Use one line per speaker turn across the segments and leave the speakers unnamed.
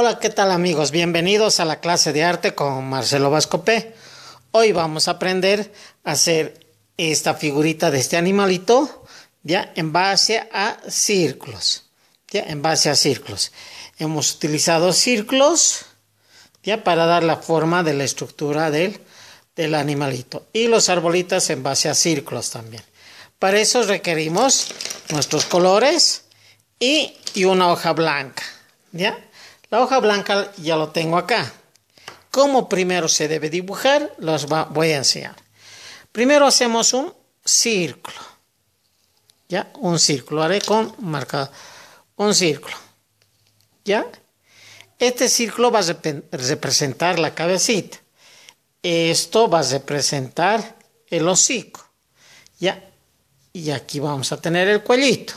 Hola, ¿qué tal amigos? Bienvenidos a la clase de arte con Marcelo Vascopé Hoy vamos a aprender a hacer esta figurita de este animalito ya en base a círculos. Ya en base a círculos. Hemos utilizado círculos ya para dar la forma de la estructura del, animalito y los arbolitos en base a círculos también. Para eso requerimos nuestros colores y, y una hoja blanca. ¿Ya? La hoja blanca ya lo tengo acá. ¿Cómo primero se debe dibujar? Los voy a enseñar. Primero hacemos un círculo. ¿Ya? Un círculo. Haré con marcado. Un círculo. ¿Ya? Este círculo va a representar la cabecita. Esto va a representar el hocico. ¿Ya? Y aquí vamos a tener el cuellito.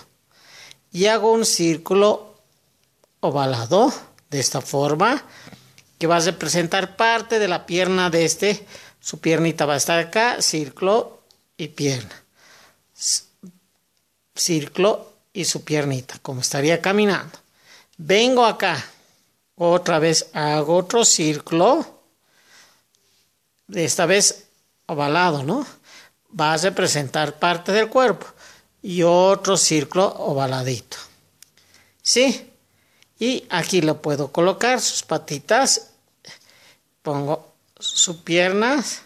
Y hago un círculo ovalado de esta forma, que va a representar parte de la pierna de este. Su piernita va a estar acá, círculo y pierna. Círculo y su piernita, como estaría caminando. Vengo acá, otra vez hago otro círculo. De Esta vez ovalado, ¿no? Va a representar parte del cuerpo y otro círculo ovaladito. ¿Sí? Y aquí lo puedo colocar, sus patitas. Pongo sus piernas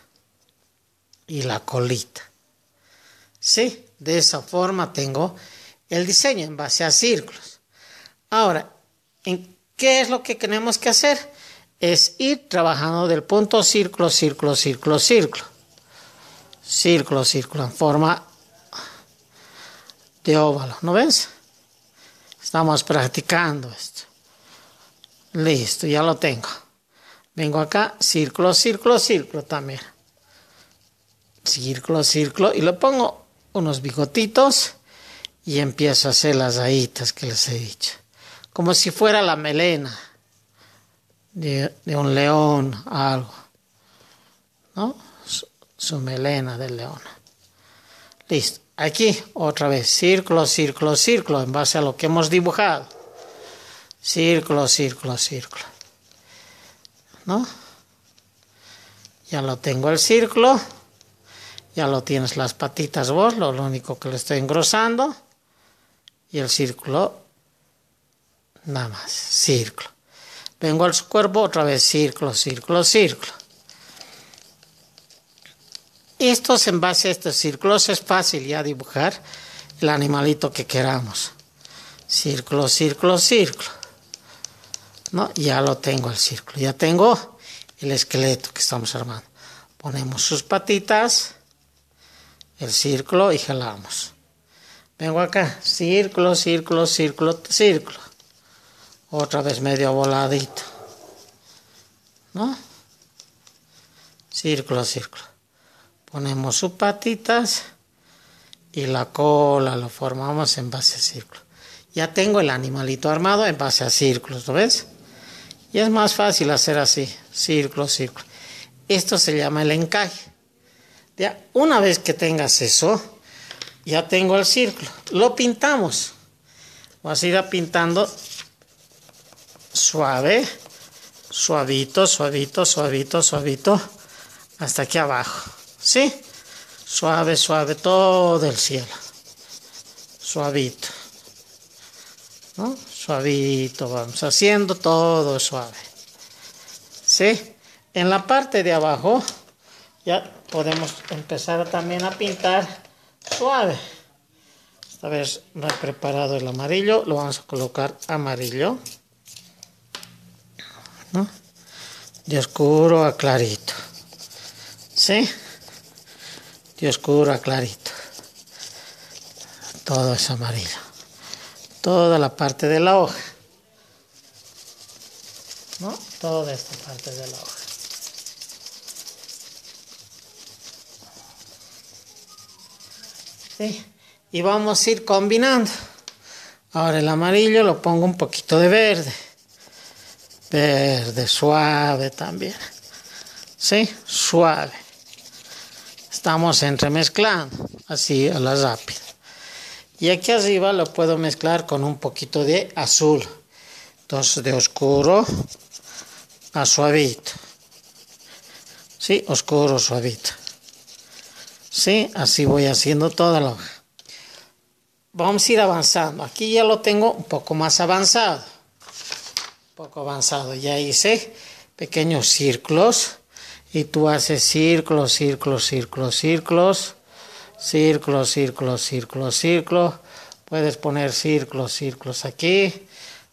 y la colita. ¿Sí? De esa forma tengo el diseño en base a círculos. Ahora, ¿en ¿qué es lo que tenemos que hacer? Es ir trabajando del punto círculo, círculo, círculo, círculo. Círculo, círculo, en forma de óvalo. ¿No ves? Estamos practicando esto. Listo, ya lo tengo. Vengo acá, círculo, círculo, círculo también. Círculo, círculo. Y le pongo unos bigotitos y empiezo a hacer las aitas que les he dicho. Como si fuera la melena de, un león, algo. ¿No? su melena del león. Listo. Aquí, otra vez, círculo, círculo, círculo, en base a lo que hemos dibujado. Círculo, círculo, círculo. ¿No? Ya lo tengo el círculo. Ya lo tienes las patitas vos, lo único que le estoy engrosando. Y el círculo, nada más, círculo. Vengo al cuerpo otra vez, círculo, círculo, círculo. Estos en base a estos círculos es fácil ya dibujar el animalito que queramos. Círculo, círculo, círculo. ¿No? Ya lo tengo el círculo. Ya tengo el esqueleto que estamos armando. Ponemos sus patitas, el círculo y jalamos. Vengo acá. Círculo, círculo, círculo, círculo. Otra vez medio voladito. ¿No? Círculo, círculo ponemos sus patitas y la cola, lo formamos en base a círculo. Ya tengo el animalito armado en base a círculos, ¿lo ves? Y es más fácil hacer así, círculo, círculo. Esto se llama el encaje. Ya, una vez que tengas eso, ya tengo el círculo. Lo pintamos. Vas a ir pintando suave, suavito, suavito, suavito, suavito, hasta aquí abajo. ¿Sí? Suave, suave, todo el cielo. Suavito. ¿No? Suavito, vamos haciendo todo suave. ¿Sí? En la parte de abajo ya podemos empezar también a pintar suave. Esta vez he preparado el amarillo, lo vamos a colocar amarillo. ¿no? De oscuro a clarito. ¿Sí? de oscuro a clarito. Todo es amarillo. Toda la parte de la hoja. ¿No? Toda esta parte de la hoja. ¿Sí? Y vamos a ir combinando. Ahora el amarillo lo pongo un poquito de verde. Verde, suave también. ¿Sí? Suave estamos entremezclando así a la rápida. Y aquí arriba lo puedo mezclar con un poquito de azul. Entonces de oscuro a suavito. Sí, oscuro, suavito. Sí, así voy haciendo toda la hoja. Vamos a ir avanzando. Aquí ya lo tengo un poco más avanzado. poco avanzado. Ya hice pequeños círculos y tú haces círculos, círculos, círculos, círculos, círculos, círculos, círculos, círculos. Puedes poner círculos, círculos aquí,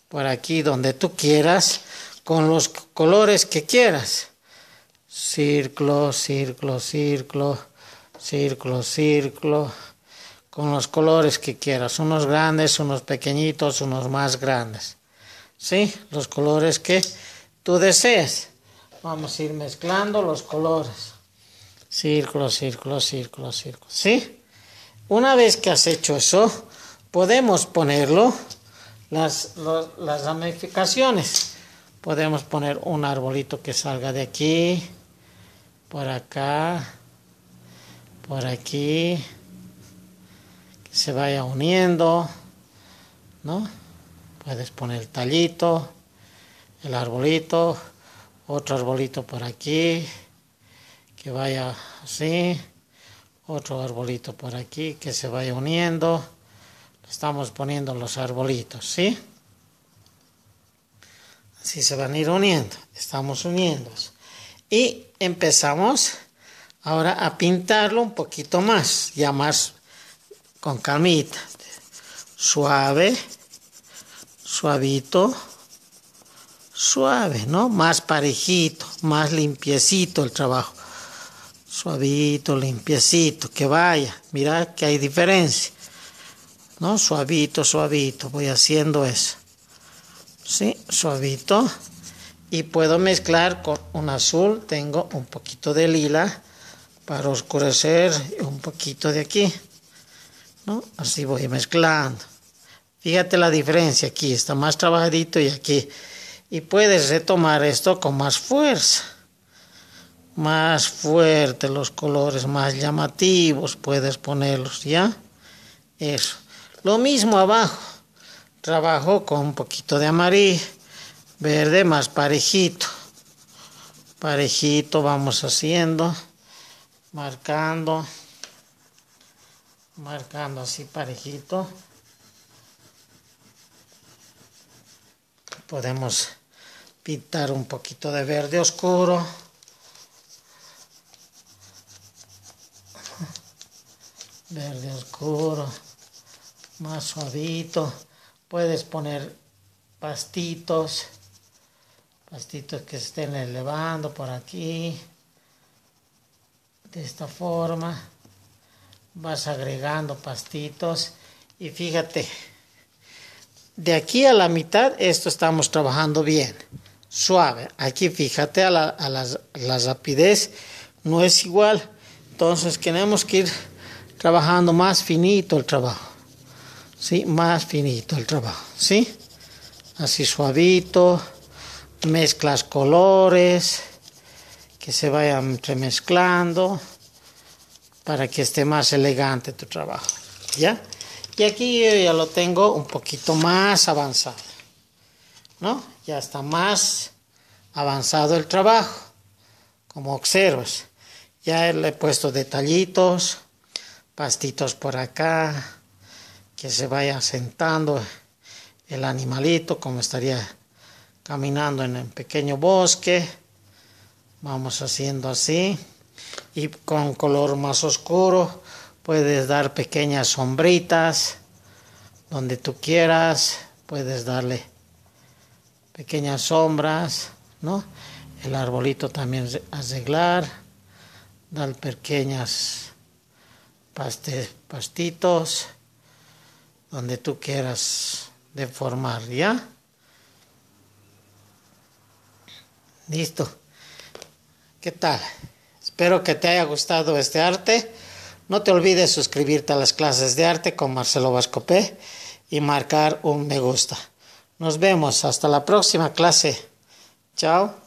por aquí, donde tú quieras, con los colores que quieras. Círculo, círculo, círculo, círculo, círculo, con los colores que quieras, unos grandes, unos pequeñitos, unos más grandes. ¿Sí? Los colores que tú deseas. Vamos a ir mezclando los colores. Círculo, círculo, círculo, círculo. ¿Sí? Una vez que has hecho eso, podemos ponerlo, las, ramificaciones. Podemos poner un arbolito que salga de aquí, por acá, por aquí, que se vaya uniendo, ¿no? Puedes poner el tallito, el arbolito, otro arbolito por aquí, que vaya así, otro arbolito por aquí, que se vaya uniendo. Estamos poniendo los arbolitos, ¿sí? Así se van a ir uniendo, estamos uniendo. Y empezamos ahora a pintarlo un poquito más, ya más con calmita, suave, suavito suave, ¿no? Más parejito, más limpiecito el trabajo. Suavito, limpiecito, que vaya. Mira que hay diferencia. ¿No? Suavito, suavito, voy haciendo eso. ¿Sí? Suavito. Y puedo mezclar con un azul, tengo un poquito de lila para oscurecer un poquito de aquí. ¿No? Así voy mezclando. Fíjate la diferencia aquí, está más trabajadito y aquí y puedes retomar esto con más fuerza. Más fuerte los colores más llamativos puedes ponerlos, ¿ya? Eso. Lo mismo abajo. Trabajo con un poquito de amarillo, verde más parejito. Parejito vamos haciendo, marcando, marcando así parejito. Podemos pintar un poquito de verde oscuro verde oscuro más suavito puedes poner pastitos pastitos que estén elevando por aquí de esta forma vas agregando pastitos y fíjate de aquí a la mitad esto estamos trabajando bien suave. Aquí fíjate a, la, a las, rapidez, no es igual. Entonces tenemos que ir trabajando más finito el trabajo. ¿Sí? Más finito el trabajo. ¿Sí? Así suavito. Mezclas colores. Que se vayan entremezclando. Para que esté más elegante tu trabajo. ¿Ya? Y aquí yo eh, ya lo tengo un poquito más avanzado. Ya está más avanzado el trabajo, como oxeros. Ya le he puesto detallitos, pastitos por acá, que se vaya sentando el animalito como estaría caminando en el pequeño bosque. Vamos haciendo así y con color más oscuro puedes dar pequeñas sombritas donde tú quieras, puedes darle pequeñas sombras, ¿no? El arbolito también arreglar, dar pequeñas pastitos, donde tú quieras deformar, ¿ya? Listo. ¿Qué tal? Espero que te haya gustado este arte. No te olvides suscribirte a las clases de arte con Marcelo Vascopé y marcar un me gusta. Nos vemos hasta la próxima clase. Chao.